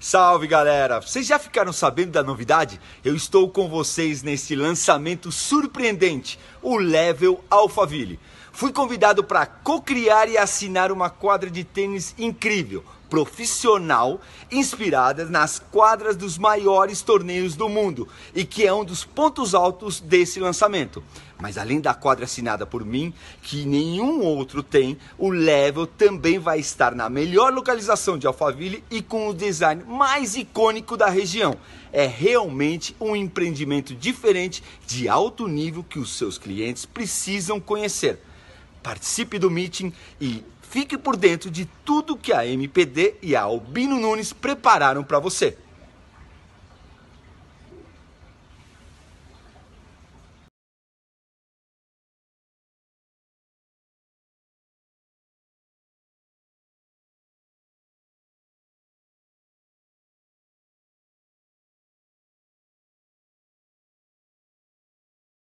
Salve galera! Vocês já ficaram sabendo da novidade? Eu estou com vocês nesse lançamento surpreendente, o Level Alphaville. Fui convidado para co-criar e assinar uma quadra de tênis incrível, profissional, inspirada nas quadras dos maiores torneios do mundo e que é um dos pontos altos desse lançamento. Mas além da quadra assinada por mim, que nenhum outro tem, o Level também vai estar na melhor localização de Alphaville e com o design mais icônico da região. É realmente um empreendimento diferente de alto nível que os seus clientes precisam conhecer participe do meeting e fique por dentro de tudo que a MPD e a Albino Nunes prepararam para você.